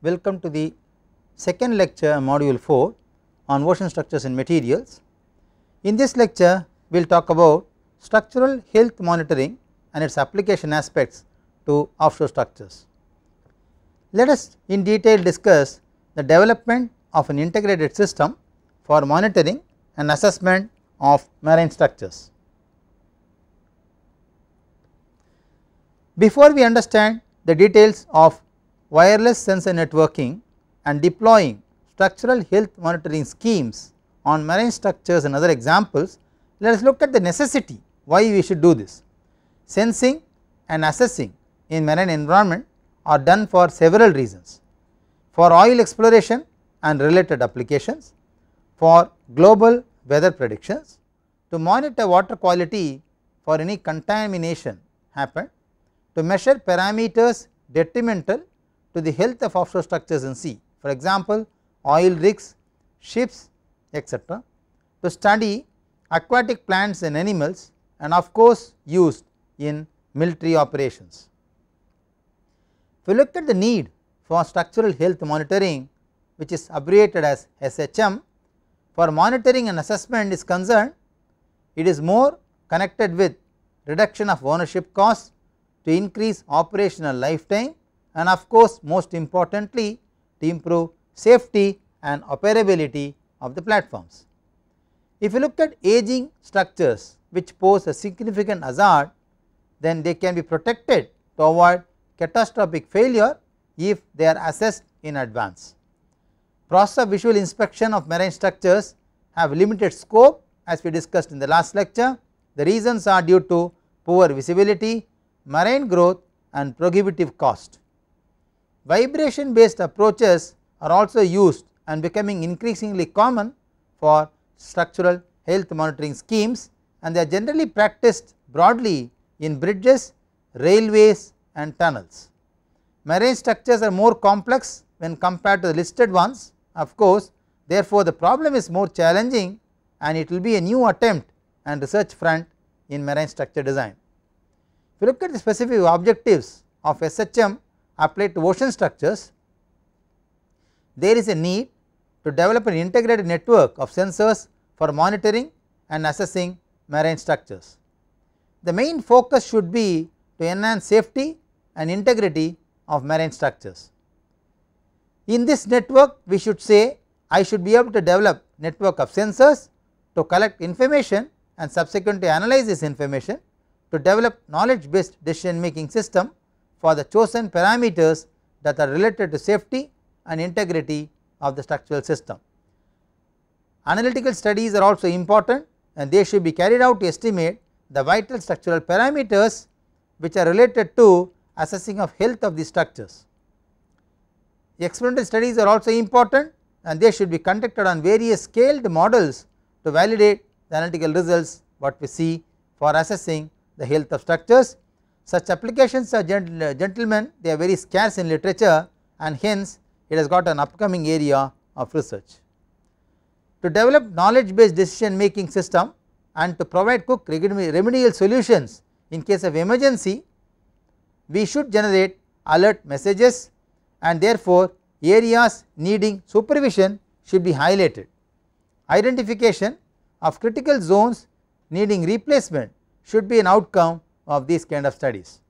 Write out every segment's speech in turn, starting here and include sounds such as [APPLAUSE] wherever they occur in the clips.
Welcome to the second lecture module 4 on ocean structures and materials. In this lecture we will talk about structural health monitoring and its application aspects to offshore structures. Let us in detail discuss the development of an integrated system for monitoring and assessment of marine structures. Before we understand the details of wireless sensor networking and deploying structural health monitoring schemes on marine structures and other examples, let us look at the necessity why we should do this. Sensing and assessing in marine environment are done for several reasons, for oil exploration and related applications, for global weather predictions, to monitor water quality for any contamination happened, to measure parameters detrimental to the health of offshore structures in sea for example, oil rigs, ships etc. to study aquatic plants and animals and of course, used in military operations. If you look at the need for structural health monitoring which is abbreviated as SHM for monitoring and assessment is concerned, it is more connected with reduction of ownership costs to increase operational lifetime and of course, most importantly to improve safety and operability of the platforms. If you look at aging structures which pose a significant hazard, then they can be protected to avoid catastrophic failure if they are assessed in advance. Process of visual inspection of marine structures have limited scope as we discussed in the last lecture. The reasons are due to poor visibility, marine growth and prohibitive cost. Vibration based approaches are also used and becoming increasingly common for structural health monitoring schemes and they are generally practiced broadly in bridges, railways and tunnels. Marine structures are more complex when compared to the listed ones of course, therefore, the problem is more challenging and it will be a new attempt and research front in marine structure design. If you look at the specific objectives of SHM applied to ocean structures, there is a need to develop an integrated network of sensors for monitoring and assessing marine structures. The main focus should be to enhance safety and integrity of marine structures. In this network we should say I should be able to develop network of sensors to collect information and subsequently analyze this information to develop knowledge based decision making system for the chosen parameters that are related to safety and integrity of the structural system. Analytical studies are also important and they should be carried out to estimate the vital structural parameters which are related to assessing of health of the structures. Experimental studies are also important and they should be conducted on various scaled models to validate the analytical results what we see for assessing the health of structures such applications are uh, gentlemen they are very scarce in literature and hence it has got an upcoming area of research. To develop knowledge based decision making system and to provide quick remedial solutions in case of emergency, we should generate alert messages and therefore, areas needing supervision should be highlighted. Identification of critical zones needing replacement should be an outcome of these kind of studies.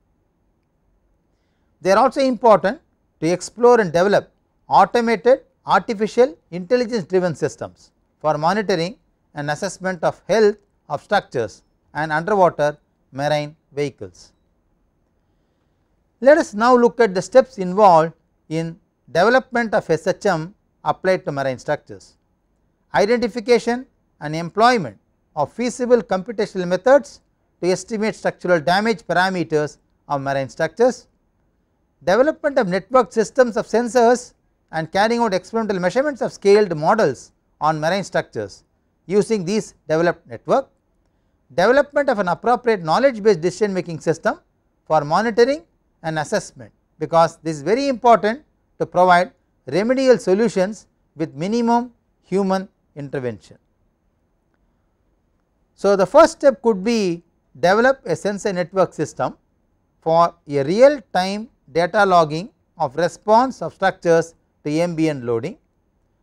They are also important to explore and develop automated artificial intelligence driven systems for monitoring and assessment of health of structures and underwater marine vehicles. Let us now look at the steps involved in development of SHM applied to marine structures. Identification and employment of feasible computational methods to estimate structural damage parameters of marine structures. Development of network systems of sensors and carrying out experimental measurements of scaled models on marine structures using these developed network. Development of an appropriate knowledge based decision making system for monitoring and assessment because this is very important to provide remedial solutions with minimum human intervention. So, the first step could be develop a sensor network system for a real time data logging of response of structures to ambient loading,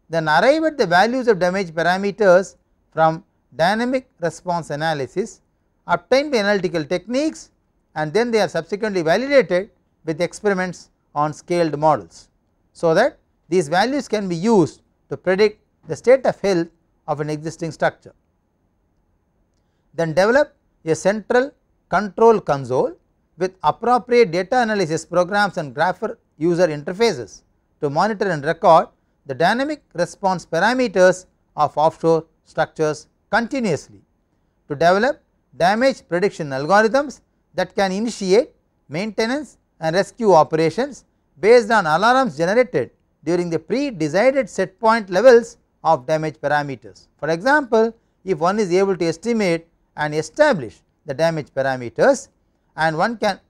then arrive at the values of damage parameters from dynamic response analysis obtained by analytical techniques and then they are subsequently validated with experiments on scaled models. So, that these values can be used to predict the state of health of an existing structure. Then develop a central control console with appropriate data analysis programs and grapher user interfaces to monitor and record the dynamic response parameters of offshore structures continuously to develop damage prediction algorithms that can initiate maintenance and rescue operations based on alarms generated during the pre-decided set point levels of damage parameters. For example, if one is able to estimate and establish the damage parameters and one can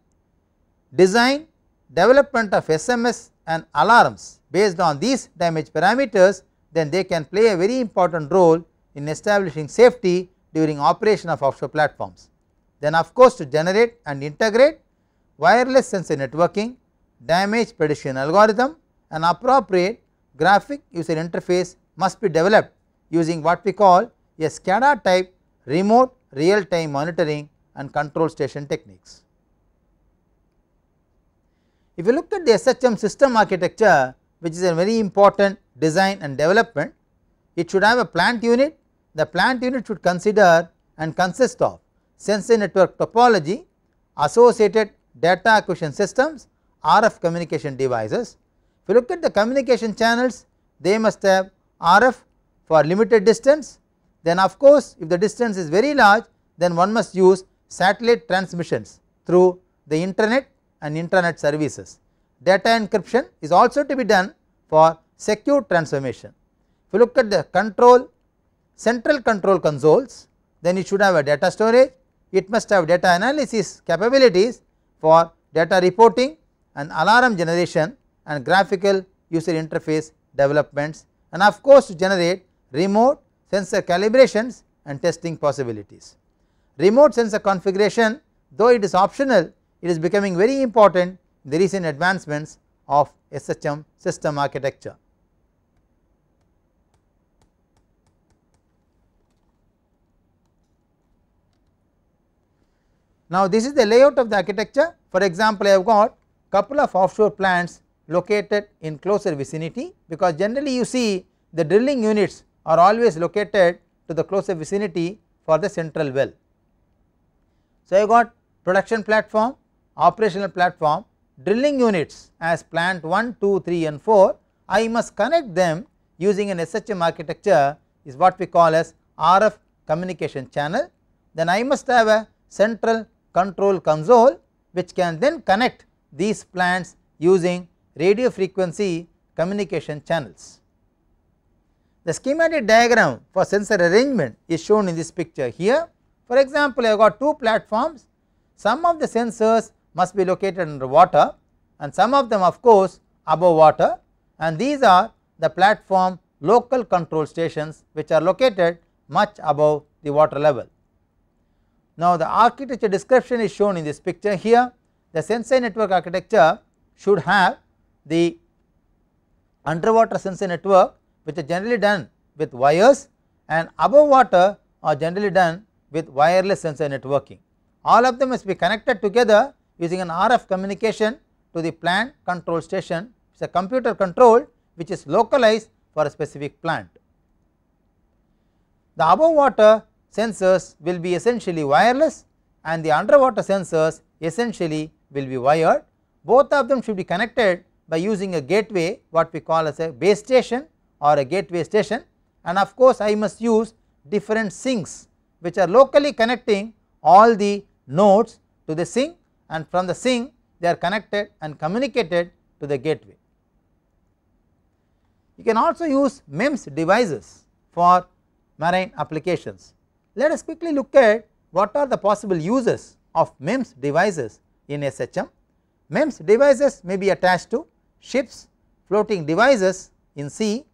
design development of SMS and alarms based on these damage parameters then they can play a very important role in establishing safety during operation of offshore platforms. Then of course, to generate and integrate wireless sensor networking, damage prediction algorithm and appropriate graphic user interface must be developed using what we call a SCADA type remote real time monitoring and control station techniques. If you look at the SHM system architecture which is a very important design and development, it should have a plant unit. The plant unit should consider and consist of sensor network topology, associated data acquisition systems, RF communication devices. If you look at the communication channels, they must have RF for limited distance, then of course, if the distance is very large then one must use satellite transmissions through the internet and intranet services. Data encryption is also to be done for secure transformation. If you look at the control central control consoles then it should have a data storage, it must have data analysis capabilities for data reporting and alarm generation and graphical user interface developments and of course to generate remote sensor calibrations and testing possibilities. Remote sensor configuration though it is optional it is becoming very important in the recent advancements of SHM system architecture. Now, this is the layout of the architecture for example, I have got couple of offshore plants located in closer vicinity because generally you see the drilling units are always located to the closest vicinity for the central well. So, I got production platform, operational platform, drilling units as plant 1, 2, 3 and 4, I must connect them using an SHM architecture is what we call as RF communication channel. Then I must have a central control console which can then connect these plants using radio frequency communication channels. The schematic diagram for sensor arrangement is shown in this picture here. For example, I have got two platforms, some of the sensors must be located under water and some of them of course above water and these are the platform local control stations which are located much above the water level. Now, the architecture description is shown in this picture here. The sensor network architecture should have the underwater sensor network which are generally done with wires and above water are generally done with wireless sensor networking. All of them must be connected together using an RF communication to the plant control station which is a computer control which is localized for a specific plant. The above water sensors will be essentially wireless and the underwater sensors essentially will be wired. Both of them should be connected by using a gateway what we call as a base station or a gateway station and of course I must use different sinks which are locally connecting all the nodes to the sink and from the sink they are connected and communicated to the gateway. You can also use MEMS devices for marine applications. Let us quickly look at what are the possible uses of MEMS devices in SHM. MEMS devices may be attached to ships, floating devices in sea,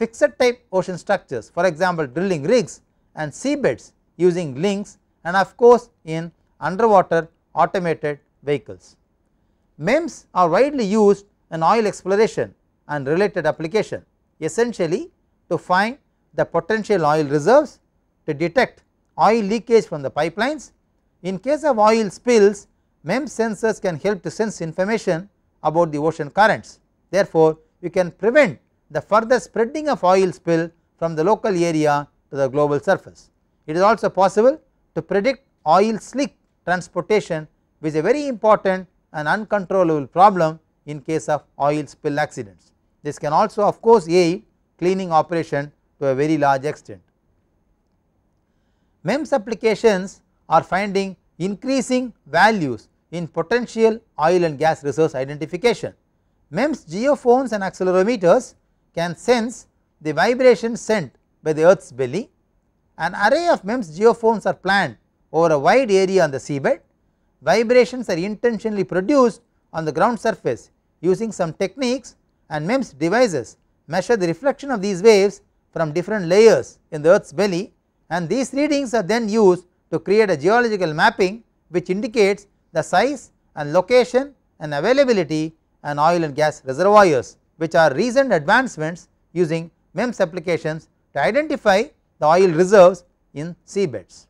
fixed type ocean structures for example drilling rigs and seabeds using links and of course in underwater automated vehicles. MEMS are widely used in oil exploration and related application essentially to find the potential oil reserves to detect oil leakage from the pipelines. In case of oil spills MEMS sensors can help to sense information about the ocean currents. Therefore, you can prevent the further spreading of oil spill from the local area to the global surface. It is also possible to predict oil slick transportation which is a very important and uncontrollable problem in case of oil spill accidents. This can also of course aid cleaning operation to a very large extent. MEMS applications are finding increasing values in potential oil and gas resource identification. MEMS geophones and accelerometers can sense the vibration sent by the earth's belly. An array of MEMS geophones are planned over a wide area on the seabed. Vibrations are intentionally produced on the ground surface using some techniques and MEMS devices measure the reflection of these waves from different layers in the earth's belly and these readings are then used to create a geological mapping which indicates the size and location and availability and oil and gas reservoirs which are recent advancements using MEMS applications to identify the oil reserves in seabeds.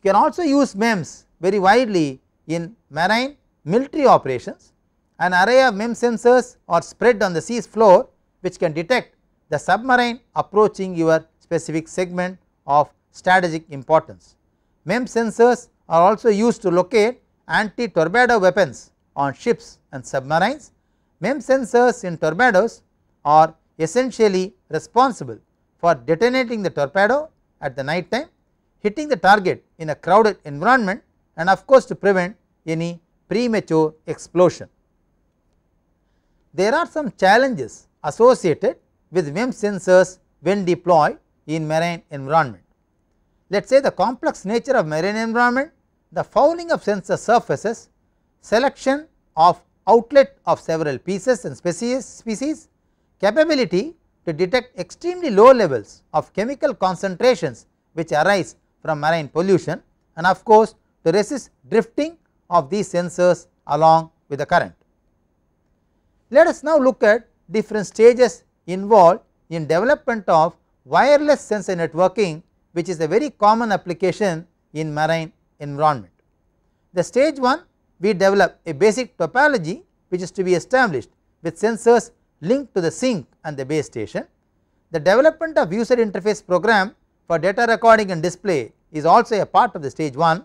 You can also use MEMS very widely in marine military operations. An array of MEMS sensors are spread on the sea's floor which can detect the submarine approaching your specific segment of strategic importance. MEMS sensors are also used to locate anti-torpedo weapons on ships and submarines MEM sensors in torpedoes are essentially responsible for detonating the torpedo at the night time, hitting the target in a crowded environment and of course to prevent any premature explosion. There are some challenges associated with MEM sensors when deployed in marine environment. Let us say the complex nature of marine environment, the fouling of sensor surfaces, selection of outlet of several pieces and species, species capability to detect extremely low levels of chemical concentrations which arise from marine pollution and of course, to resist drifting of these sensors along with the current. Let us now look at different stages involved in development of wireless sensor networking which is a very common application in marine environment. The stage 1 we develop a basic topology which is to be established with sensors linked to the sink and the base station. The development of user interface program for data recording and display is also a part of the stage 1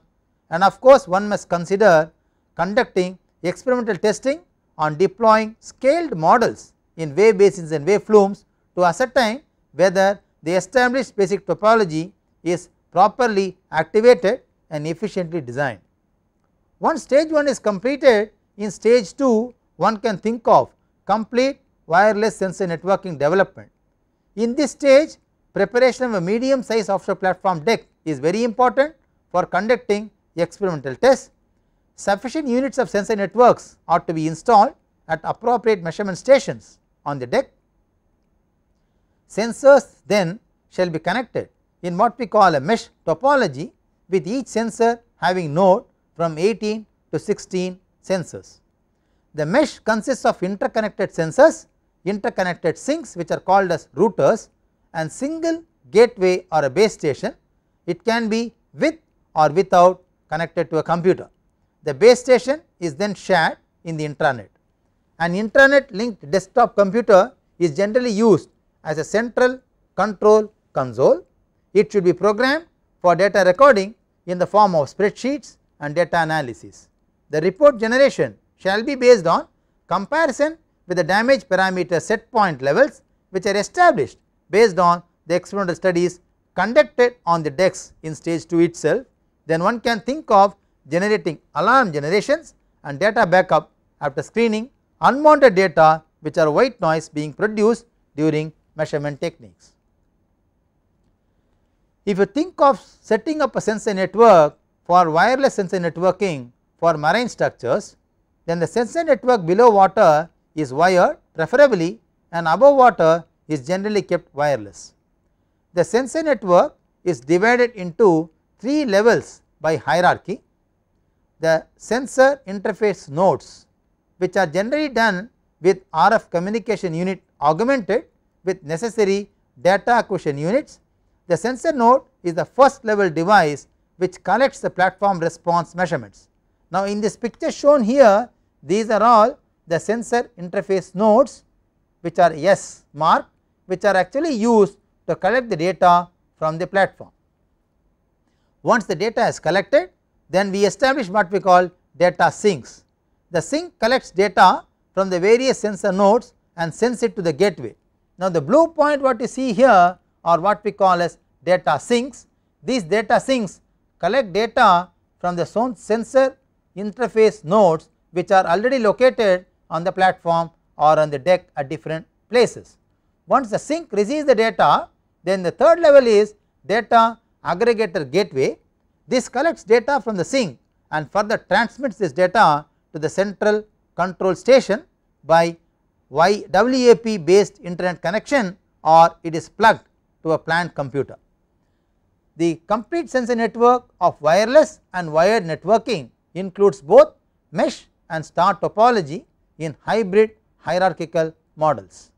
and of course one must consider conducting experimental testing on deploying scaled models in wave basins and wave flumes to ascertain whether the established basic topology is properly activated and efficiently designed. Once stage 1 is completed in stage 2 one can think of complete wireless sensor networking development. In this stage preparation of a medium size offshore platform deck is very important for conducting experimental tests. Sufficient units of sensor networks ought to be installed at appropriate measurement stations on the deck. Sensors then shall be connected in what we call a mesh topology with each sensor having node from 18 to 16 sensors. The mesh consists of interconnected sensors, interconnected sinks which are called as routers and single gateway or a base station. It can be with or without connected to a computer. The base station is then shared in the intranet. An intranet linked desktop computer is generally used as a central control console. It should be programmed for data recording in the form of spreadsheets, and data analysis. The report generation shall be based on comparison with the damage parameter set point levels which are established based on the experimental studies conducted on the decks in stage 2 itself. Then one can think of generating alarm generations and data backup after screening unwanted data which are white noise being produced during measurement techniques. If you think of setting up a sensor network for wireless sensor networking for marine structures, then the sensor network below water is wired preferably and above water is generally kept wireless. The sensor network is divided into three levels by hierarchy. The sensor interface nodes which are generally done with RF communication unit augmented with necessary data acquisition units. The sensor node is the first level device which collects the platform response measurements. Now, in this picture shown here these are all the sensor interface nodes which are S marked which are actually used to collect the data from the platform. Once the data is collected then we establish what we call data sinks. The sink collects data from the various sensor nodes and sends it to the gateway. Now, the blue point what you see here are what we call as data sinks. These data sinks collect data from the sensor interface nodes which are already located on the platform or on the deck at different places. Once the sink receives the data, then the third level is data aggregator gateway. This collects data from the sink and further transmits this data to the central control station by WAP based internet connection or it is plugged to a plant computer the complete sensor network of wireless and wired networking includes both mesh and star topology in hybrid hierarchical models.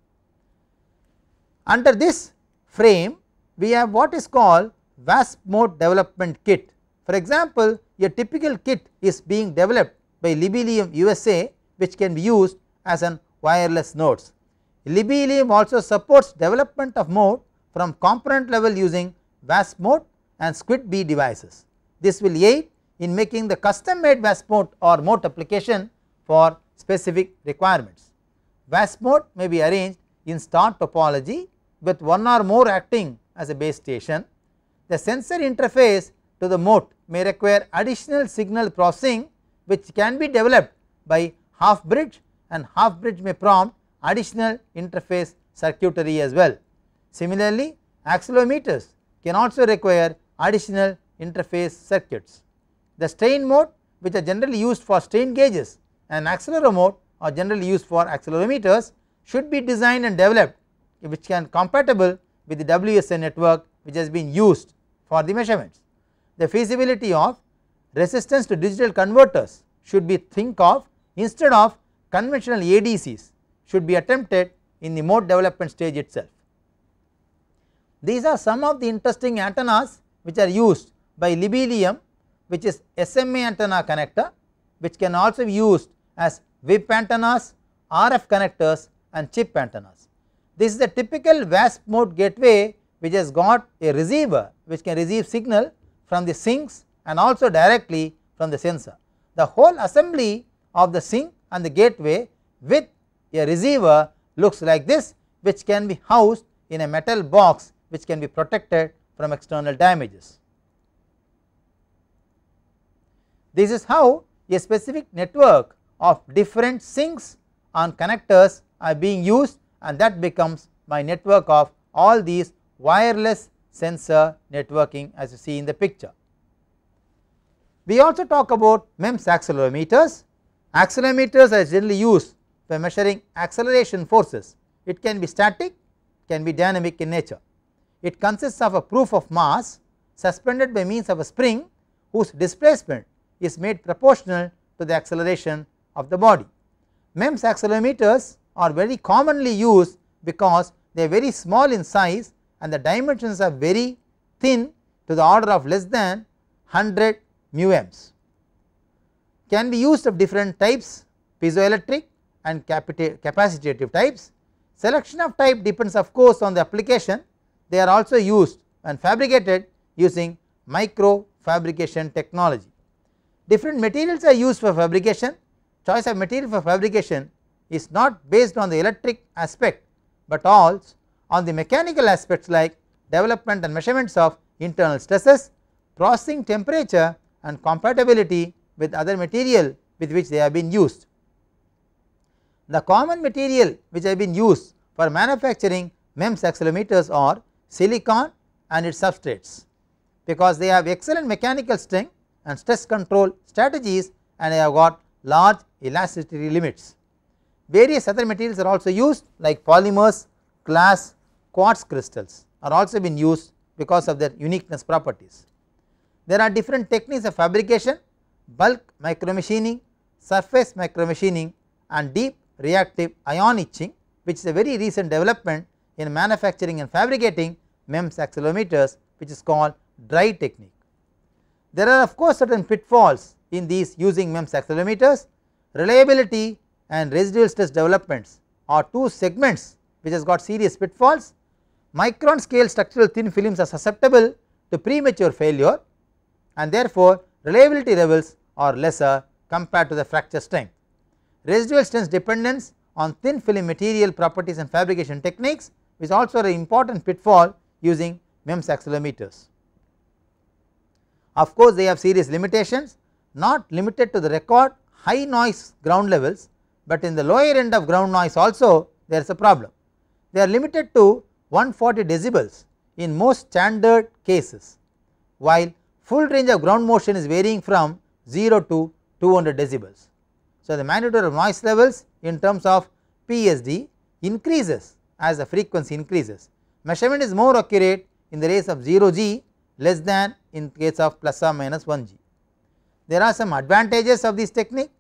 Under this frame we have what is called VASP mode development kit. For example, a typical kit is being developed by Libelium USA which can be used as an wireless nodes. Libelium also supports development of mode from component level using Vas mode and squid B devices. This will aid in making the custom made vas mode or mode application for specific requirements. Vas mode may be arranged in star topology with one or more acting as a base station. The sensor interface to the mode may require additional signal processing which can be developed by half bridge and half bridge may prompt additional interface circuitry as well. Similarly, accelerometers can also require additional interface circuits. The strain mode which are generally used for strain gauges and accelerometer are generally used for accelerometers should be designed and developed which can compatible with the WSN network which has been used for the measurements. The feasibility of resistance to digital converters should be think of instead of conventional ADCs should be attempted in the mode development stage itself. These are some of the interesting antennas which are used by Libelium which is SMA antenna connector which can also be used as whip antennas, RF connectors and chip antennas. This is a typical VASP mode gateway which has got a receiver which can receive signal from the sinks and also directly from the sensor. The whole assembly of the sink and the gateway with a receiver looks like this which can be housed in a metal box which can be protected from external damages. This is how a specific network of different sinks on connectors are being used and that becomes my network of all these wireless sensor networking as you see in the picture. We also talk about MEMS accelerometers. Accelerometers are generally used for measuring acceleration forces. It can be static, can be dynamic in nature. It consists of a proof of mass suspended by means of a spring whose displacement is made proportional to the acceleration of the body. MEMS accelerometers are very commonly used because they are very small in size and the dimensions are very thin to the order of less than 100 mu amps. Can be used of different types piezoelectric and capacitive types. Selection of type depends of course on the application they are also used and fabricated using micro fabrication technology. Different materials are used for fabrication, choice of material for fabrication is not based on the electric aspect, but also on the mechanical aspects like development and measurements of internal stresses, processing temperature and compatibility with other material with which they have been used. The common material which have been used for manufacturing MEMS accelerometers are silicon and its substrates because they have excellent mechanical strength and stress control strategies and they have got large elasticity limits. Various other materials are also used like polymers, glass, quartz crystals are also been used because of their uniqueness properties. There are different techniques of fabrication, bulk micromachining, surface micromachining and deep reactive ion etching which is a very recent development in manufacturing and fabricating MEMS accelerometers which is called dry technique. There are of course certain pitfalls in these using MEMS accelerometers, reliability and residual stress developments are two segments which has got serious pitfalls. Micron scale structural thin films are susceptible to premature failure and therefore reliability levels are lesser compared to the fracture strength. Residual strength dependence on thin film material properties and fabrication techniques is also an important pitfall using MEMS accelerometers. Of course, they have serious limitations not limited to the record high noise ground levels, but in the lower end of ground noise also there is a problem. They are limited to 140 decibels in most standard cases, while full range of ground motion is varying from 0 to 200 decibels. So, the magnitude of noise levels in terms of PSD increases as the frequency increases measurement is more accurate in the case of 0 g less than in case of plus or minus 1 g. There are some advantages of this technique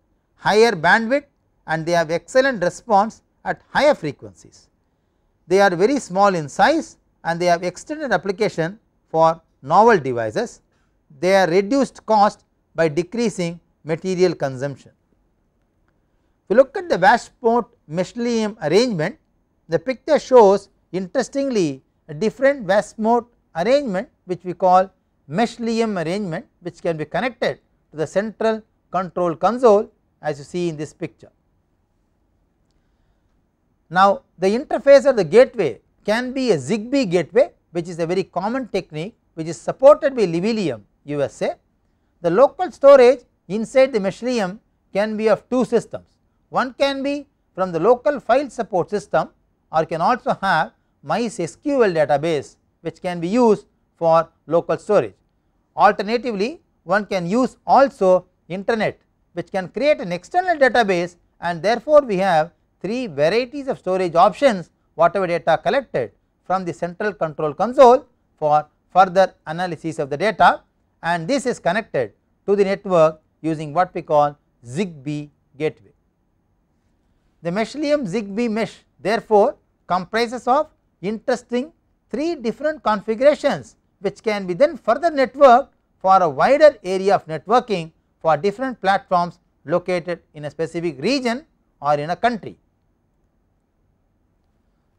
higher bandwidth and they have excellent response at higher frequencies. They are very small in size and they have extended application for novel devices. They are reduced cost by decreasing material consumption. If you look at the VASport mesh arrangement, the picture shows Interestingly, a different mode arrangement which we call meshlium arrangement which can be connected to the central control console as you see in this picture. Now, the interface or the gateway can be a Zigbee gateway which is a very common technique which is supported by Libelium USA. The local storage inside the Meshlium can be of two systems. One can be from the local file support system or can also have MySQL database which can be used for local storage. Alternatively, one can use also internet which can create an external database and therefore, we have three varieties of storage options whatever data collected from the central control console for further analysis of the data and this is connected to the network using what we call ZigBee gateway. The Meshlium ZigBee mesh therefore, comprises of interesting three different configurations which can be then further networked for a wider area of networking for different platforms located in a specific region or in a country.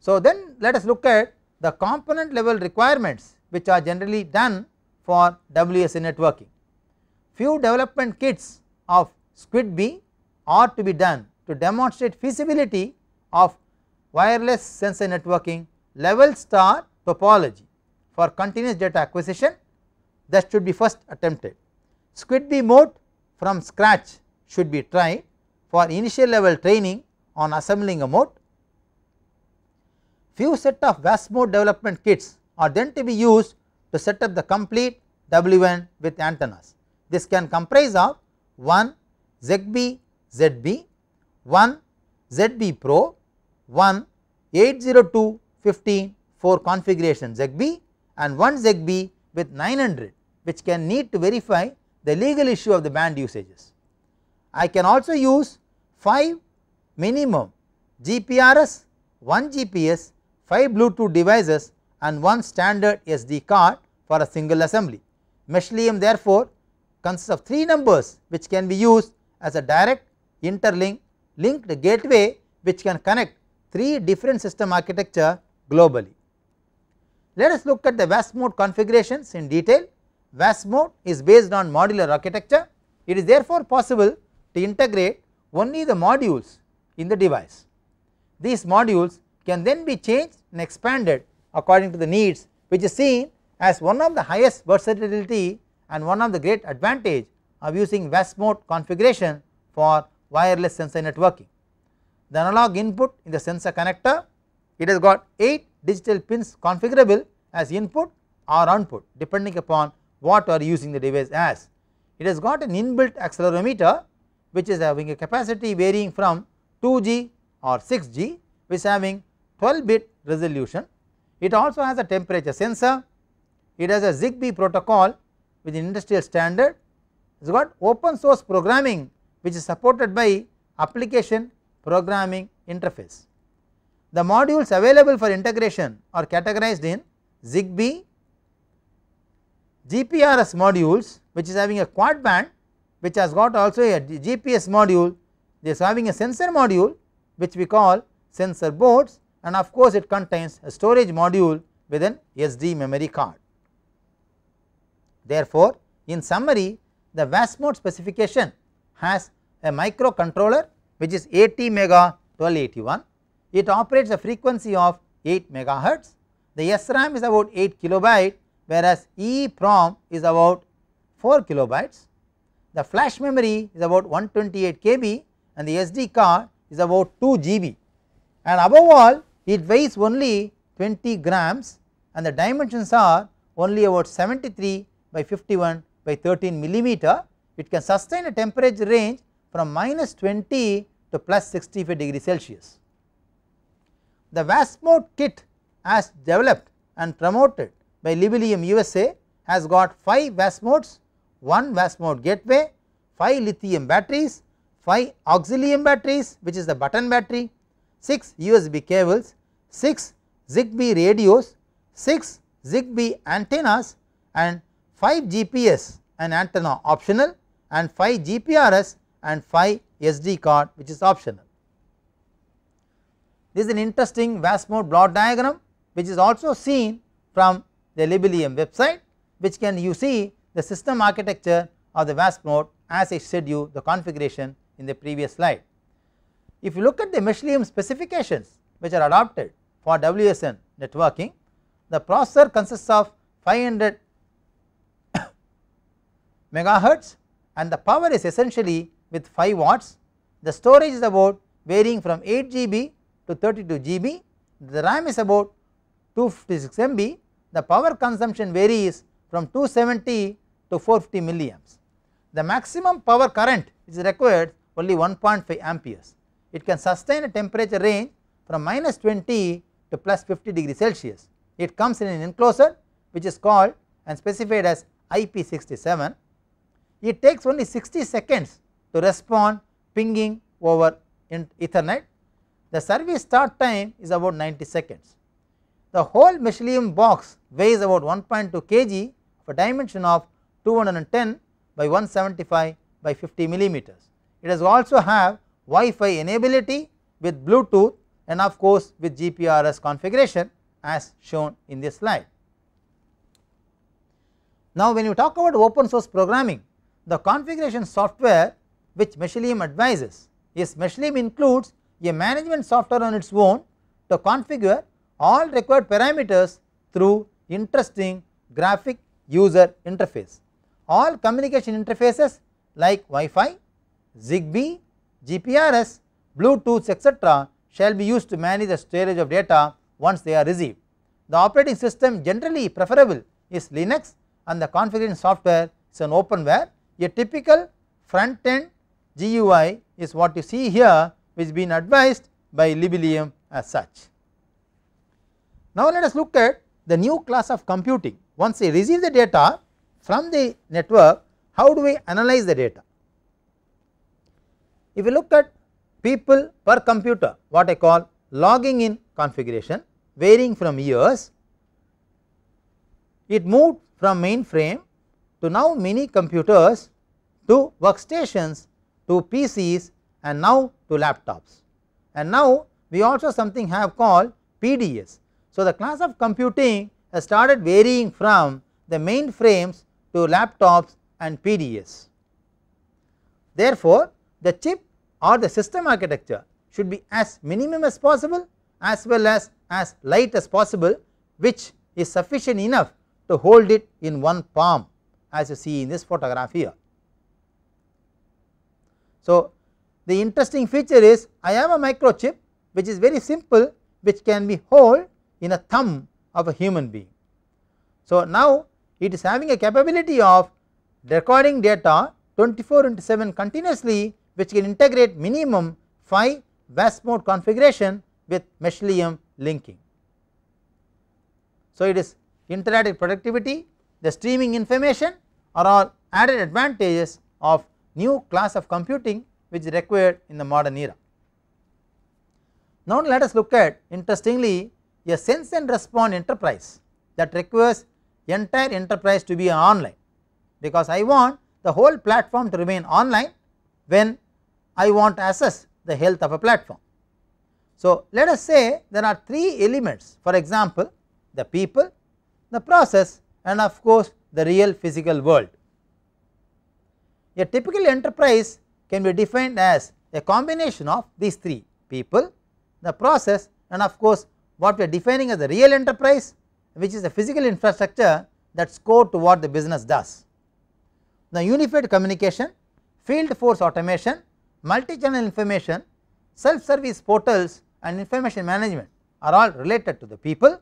So, then let us look at the component level requirements which are generally done for WSA networking. Few development kits of SquidB are to be done to demonstrate feasibility of wireless sensor networking level star topology for continuous data acquisition that should be first attempted. Squid B mode from scratch should be tried for initial level training on assembling a mode. Few set of gas mode development kits are then to be used to set up the complete w with antennas. This can comprise of 1 ZB ZB, 1 ZB Pro, 1 802 for configuration ZigBee and one ZigBee with 900 which can need to verify the legal issue of the band usages. I can also use 5 minimum GPRS, 1 GPS, 5 Bluetooth devices and 1 standard SD card for a single assembly. Meshleam therefore consists of 3 numbers which can be used as a direct interlink linked gateway which can connect 3 different system architecture globally. Let us look at the VAS mode configurations in detail. VAS mode is based on modular architecture. It is therefore possible to integrate only the modules in the device. These modules can then be changed and expanded according to the needs which is seen as one of the highest versatility and one of the great advantage of using VAS mode configuration for wireless sensor networking. The analog input in the sensor connector it has got 8 digital pins configurable as input or output depending upon what you are using the device as. It has got an inbuilt accelerometer which is having a capacity varying from 2G or 6G which is having 12 bit resolution. It also has a temperature sensor, it has a ZigBee protocol which is industrial standard, it has got open source programming which is supported by application programming interface. The modules available for integration are categorized in ZigBee, GPRS modules which is having a quad band which has got also a GPS module, they is having a sensor module which we call sensor boards and of course it contains a storage module with an SD memory card. Therefore, in summary the VASMODE specification has a microcontroller which is AT mega 1281 it operates a frequency of 8 megahertz. The SRAM is about 8 kilobyte whereas EEPROM is about 4 kilobytes. The flash memory is about 128 KB and the SD card is about 2 GB and above all it weighs only 20 grams and the dimensions are only about 73 by 51 by 13 millimeter. It can sustain a temperature range from minus 20 to plus 65 degree Celsius. The VASMODE kit as developed and promoted by Libelium USA has got 5 VASMODEs, 1 VASMODE gateway, 5 lithium batteries, 5 auxilium batteries which is the button battery, 6 USB cables, 6 ZigBee radios, 6 ZigBee antennas and 5 GPS and antenna optional and 5 GPRS and 5 SD card which is optional. This is an interesting VASMODE blot diagram which is also seen from the Libelium website which can you see the system architecture of the VASMODE as I showed you the configuration in the previous slide. If you look at the Meshlium specifications which are adopted for WSN networking, the processor consists of 500 [COUGHS] megahertz and the power is essentially with 5 watts. The storage is about varying from 8 GB to 32 GB, the RAM is about 256 MB, the power consumption varies from 270 to 450 milliamps. The maximum power current is required only 1.5 amperes. It can sustain a temperature range from minus 20 to plus 50 degree Celsius. It comes in an enclosure which is called and specified as IP67. It takes only 60 seconds to respond pinging over Ethernet the service start time is about 90 seconds. The whole mechelium box weighs about 1.2 kg of a dimension of 210 by 175 by 50 millimeters. It has also have Wi-Fi enability with Bluetooth and of course with GPRS configuration as shown in this slide. Now when you talk about open source programming, the configuration software which Mechelium advises is Mechelium includes a management software on its own to configure all required parameters through interesting graphic user interface. All communication interfaces like Wi-Fi, ZigBee, GPRS, Bluetooth etc shall be used to manage the storage of data once they are received. The operating system generally preferable is Linux and the configuration software is an openware. A typical front end GUI is what you see here which been advised by Libelium as such. Now, let us look at the new class of computing once we receive the data from the network how do we analyze the data. If we look at people per computer what I call logging in configuration varying from years it moved from mainframe to now mini computers to workstations to PCs and now to laptops. And now we also something have called PDS. So, the class of computing has started varying from the mainframes to laptops and PDS. Therefore, the chip or the system architecture should be as minimum as possible as well as as light as possible which is sufficient enough to hold it in one palm as you see in this photograph here. So, the interesting feature is I have a microchip which is very simple which can be held in a thumb of a human being. So, now it is having a capability of recording data 24 into 7 continuously which can integrate minimum 5 vast mode configuration with Meshlium linking. So, it is interactive productivity, the streaming information are all added advantages of new class of computing which is required in the modern era. Now, let us look at interestingly a sense and respond enterprise that requires entire enterprise to be online because I want the whole platform to remain online when I want to assess the health of a platform. So, let us say there are three elements for example, the people, the process and of course, the real physical world. A typical enterprise can be defined as a combination of these three people, the process and of course, what we are defining as the real enterprise which is the physical infrastructure that's core to what the business does. The unified communication, field force automation, multi-channel information, self-service portals and information management are all related to the people.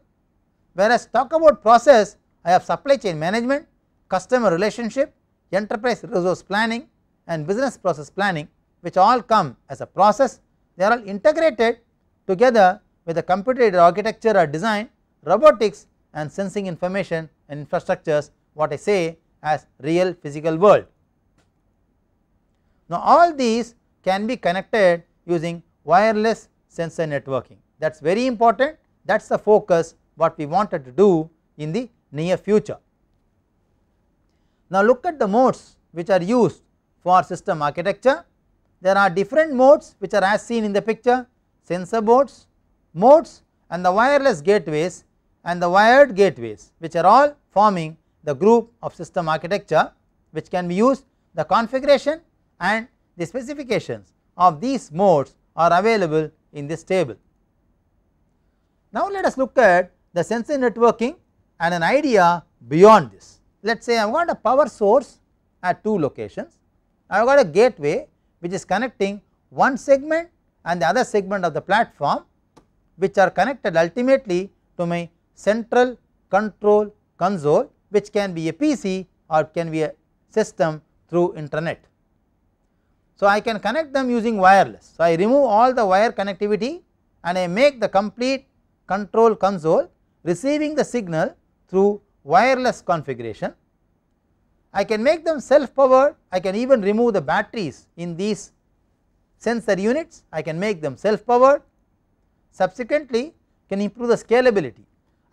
Whereas, talk about process I have supply chain management, customer relationship, enterprise resource planning, and business process planning which all come as a process they are all integrated together with the computer aided architecture or design, robotics and sensing information and infrastructures what I say as real physical world. Now, all these can be connected using wireless sensor networking that is very important that is the focus what we wanted to do in the near future. Now, look at the modes which are used for system architecture. There are different modes which are as seen in the picture sensor boards, modes and the wireless gateways and the wired gateways which are all forming the group of system architecture which can be used the configuration and the specifications of these modes are available in this table. Now, let us look at the sensor networking and an idea beyond this. Let us say I want a power source at two locations I have got a gateway which is connecting one segment and the other segment of the platform which are connected ultimately to my central control console which can be a PC or can be a system through internet. So, I can connect them using wireless. So, I remove all the wire connectivity and I make the complete control console receiving the signal through wireless configuration I can make them self powered I can even remove the batteries in these sensor units I can make them self powered subsequently can improve the scalability.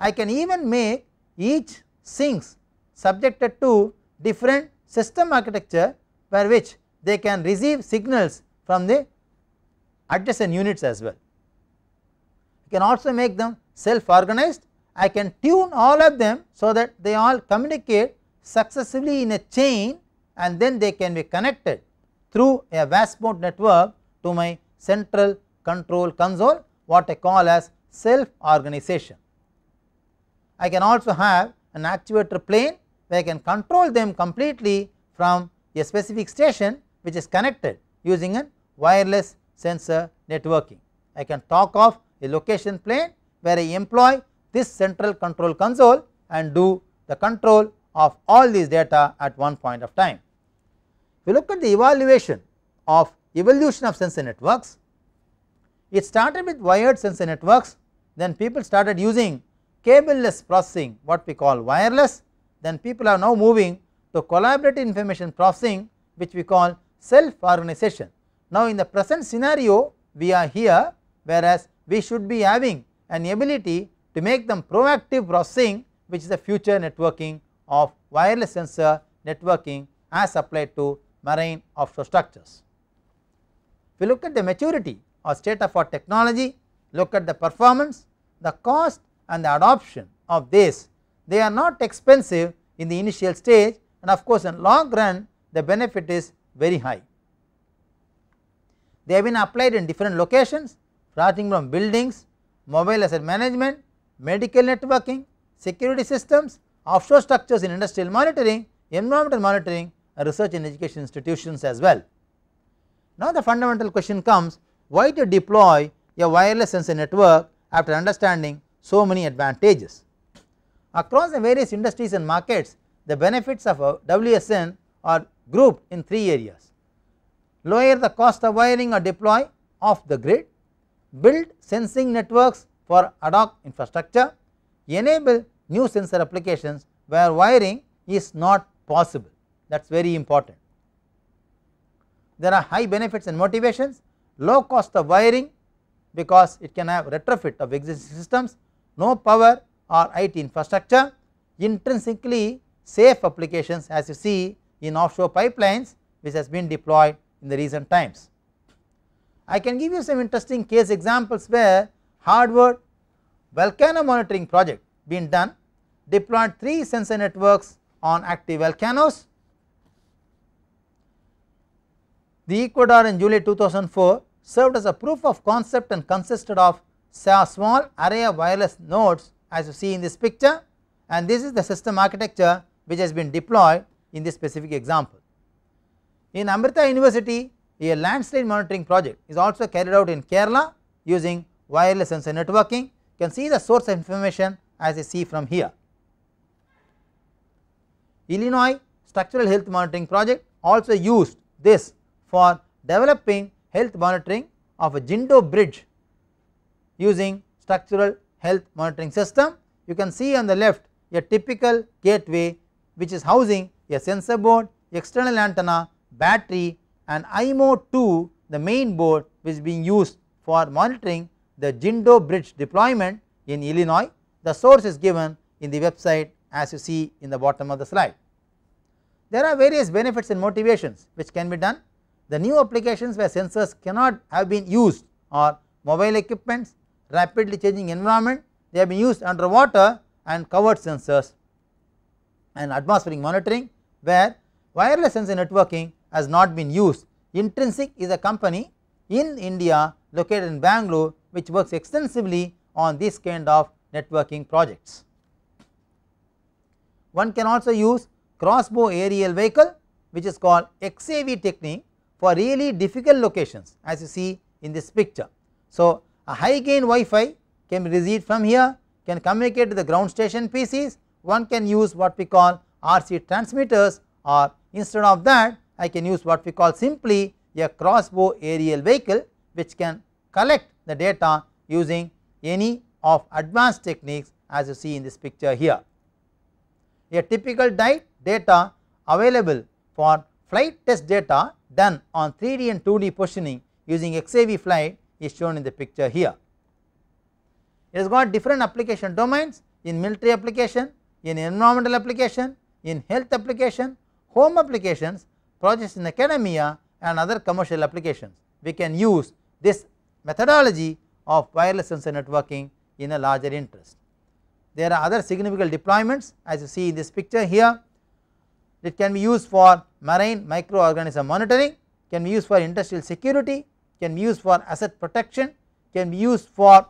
I can even make each sinks subjected to different system architecture by which they can receive signals from the adjacent units as well. I can also make them self organized I can tune all of them so that they all communicate successively in a chain and then they can be connected through a Wasmode network to my central control console what I call as self organization. I can also have an actuator plane where I can control them completely from a specific station which is connected using a wireless sensor networking. I can talk of a location plane where I employ this central control console and do the control of all these data at one point of time. If look at the evaluation of evolution of sensor networks, it started with wired sensor networks, then people started using cableless processing what we call wireless, then people are now moving to collaborative information processing which we call self organization. Now, in the present scenario we are here whereas we should be having an ability to make them proactive processing which is the future networking of wireless sensor networking as applied to marine offshore structures. If we look at the maturity or state of our technology, look at the performance, the cost and the adoption of this, they are not expensive in the initial stage and of course in long run the benefit is very high. They have been applied in different locations starting from buildings, mobile asset management, medical networking, security systems offshore structures in industrial monitoring, environmental monitoring and research and education institutions as well. Now, the fundamental question comes why to deploy a wireless sensor network after understanding so many advantages. Across the various industries and markets, the benefits of a WSN are grouped in three areas. Lower the cost of wiring or deploy off the grid, build sensing networks for ad hoc infrastructure, enable new sensor applications where wiring is not possible that is very important. There are high benefits and motivations, low cost of wiring because it can have retrofit of existing systems, no power or IT infrastructure, intrinsically safe applications as you see in offshore pipelines which has been deployed in the recent times. I can give you some interesting case examples where hardware volcano monitoring project been done deployed 3 sensor networks on active volcanoes. The Ecuador in July 2004 served as a proof of concept and consisted of a small array of wireless nodes as you see in this picture and this is the system architecture which has been deployed in this specific example. In Amrita University a landslide monitoring project is also carried out in Kerala using wireless sensor networking you can see the source information as you see from here. Illinois Structural Health Monitoring Project also used this for developing health monitoring of a Jindo bridge using structural health monitoring system. You can see on the left a typical gateway which is housing a sensor board, external antenna, battery and IMO2 the main board which is being used for monitoring the Jindo bridge deployment in Illinois. The source is given in the website as you see in the bottom of the slide. There are various benefits and motivations which can be done. The new applications where sensors cannot have been used are mobile equipments, rapidly changing environment, they have been used under water and covered sensors and atmospheric monitoring where wireless sensor networking has not been used. Intrinsic is a company in India located in Bangalore which works extensively on this kind of networking projects. One can also use crossbow aerial vehicle which is called XAV technique for really difficult locations as you see in this picture. So, a high gain Wi-Fi can received from here, can communicate to the ground station PCs, one can use what we call RC transmitters or instead of that I can use what we call simply a crossbow aerial vehicle which can collect the data using any of advanced techniques as you see in this picture here. A typical diet data available for flight test data done on 3D and 2D positioning using XAV flight is shown in the picture here. It has got different application domains in military application, in environmental application, in health application, home applications, projects in academia and other commercial applications. We can use this methodology of wireless sensor networking in a larger interest. There are other significant deployments as you see in this picture here it can be used for marine microorganism monitoring, can be used for industrial security, can be used for asset protection, can be used for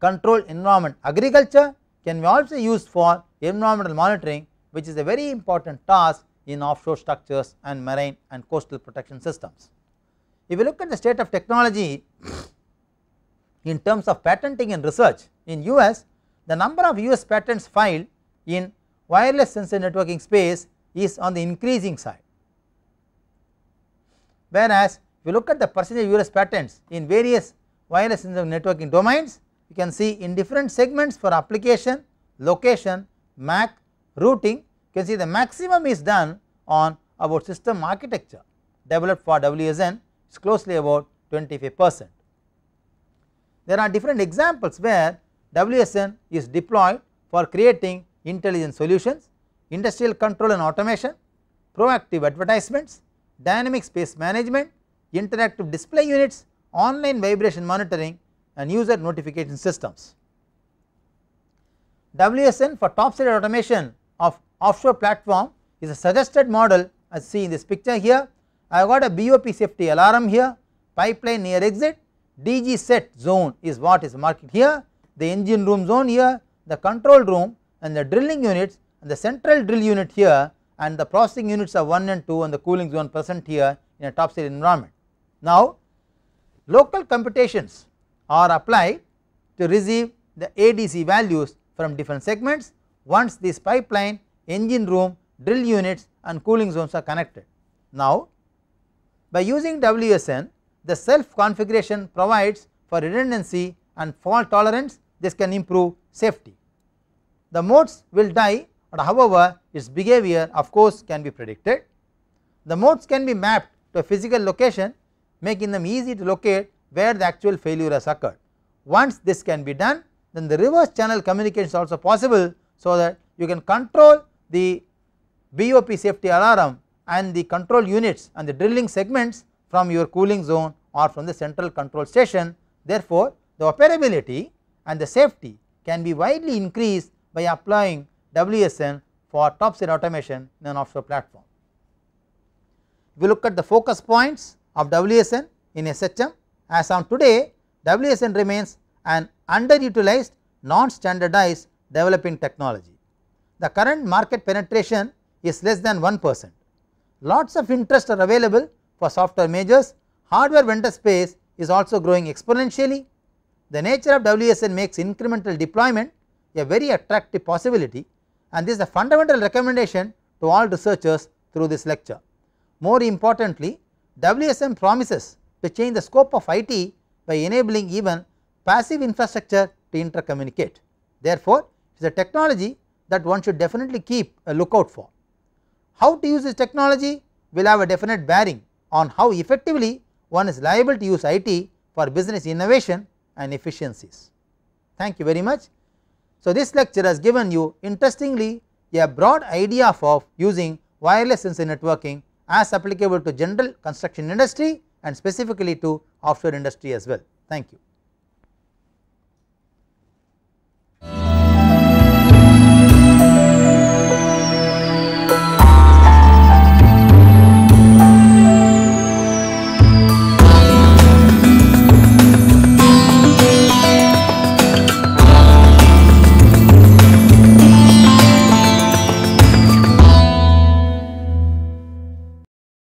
controlled environment agriculture, can be also used for environmental monitoring which is a very important task in offshore structures and marine and coastal protection systems. If you look at the state of technology in terms of patenting and research in US, the number of US patents filed in wireless sensor networking space is on the increasing side. Whereas, if you look at the percentage US patents in various wireless sensor networking domains, you can see in different segments for application, location, MAC, routing, you can see the maximum is done on about system architecture developed for WSN is closely about 25 percent. There are different examples where WSN is deployed for creating intelligent solutions, industrial control and automation, proactive advertisements, dynamic space management, interactive display units, online vibration monitoring and user notification systems. WSN for top-side automation of offshore platform is a suggested model as see in this picture here. I have got a BOP safety alarm here, pipeline near exit, DG set zone is what is marked here, the engine room zone here, the control room and the drilling units and the central drill unit here and the processing units are 1 and 2 and the cooling zone present here in a top secret environment. Now, local computations are applied to receive the ADC values from different segments once this pipeline, engine room, drill units and cooling zones are connected. Now, by using WSN, the self configuration provides for redundancy and fault tolerance this can improve safety the modes will die but however its behavior of course can be predicted. The modes can be mapped to a physical location making them easy to locate where the actual failure has occurred. Once this can be done then the reverse channel communication is also possible so that you can control the BOP safety alarm and the control units and the drilling segments from your cooling zone or from the central control station. Therefore, the operability and the safety can be widely increased by applying WSN for top side automation in an offshore platform. we look at the focus points of WSN in SHM as on today WSN remains an underutilized non-standardized developing technology. The current market penetration is less than 1 percent. Lots of interest are available for software majors, hardware vendor space is also growing exponentially. The nature of WSN makes incremental deployment a very attractive possibility and this is a fundamental recommendation to all researchers through this lecture. More importantly, WSM promises to change the scope of IT by enabling even passive infrastructure to intercommunicate. Therefore, it is a technology that one should definitely keep a lookout for. How to use this technology will have a definite bearing on how effectively one is liable to use IT for business innovation and efficiencies. Thank you very much. So, this lecture has given you interestingly a broad idea of using wireless sensor networking as applicable to general construction industry and specifically to offshore industry as well. Thank you.